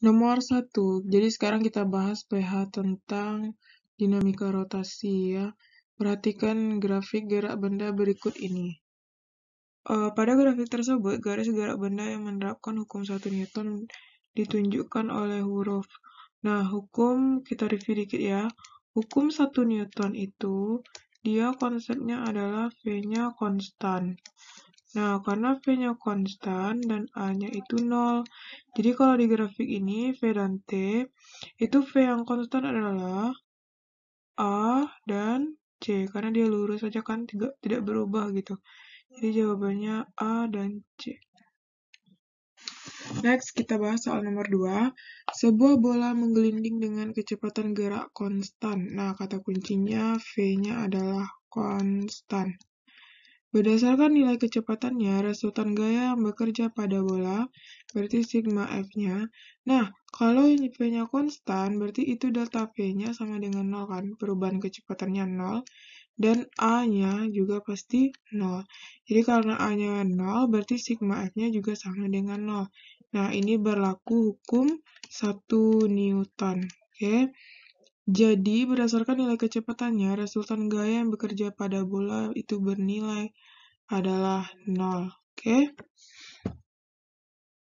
Nomor satu. Jadi sekarang kita bahas PH tentang dinamika rotasi ya. Perhatikan grafik gerak benda berikut ini. Uh, pada grafik tersebut, garis gerak benda yang menerapkan hukum 1 Newton ditunjukkan oleh huruf. Nah, hukum kita review dikit ya. Hukum 1 Newton itu, dia konsepnya adalah V-nya konstan. Nah, karena V-nya konstan dan A-nya itu 0. Jadi kalau di grafik ini, V dan T, itu V yang konstan adalah A dan C. Karena dia lurus saja kan, tidak, tidak berubah gitu. Jadi jawabannya A dan C. Next, kita bahas soal nomor 2. Sebuah bola menggelinding dengan kecepatan gerak konstan. Nah, kata kuncinya V-nya adalah konstan. Berdasarkan nilai kecepatannya, resultan gaya yang bekerja pada bola, berarti sigma F-nya. Nah, kalau v nya konstan, berarti itu delta v nya sama dengan 0 kan? Perubahan kecepatannya 0, dan A-nya juga pasti 0. Jadi karena A-nya 0, berarti sigma F-nya juga sama dengan 0. Nah, ini berlaku hukum 1 Newton. Oke. Okay? Jadi, berdasarkan nilai kecepatannya, resultan gaya yang bekerja pada bola itu bernilai adalah 0. Oke? Okay?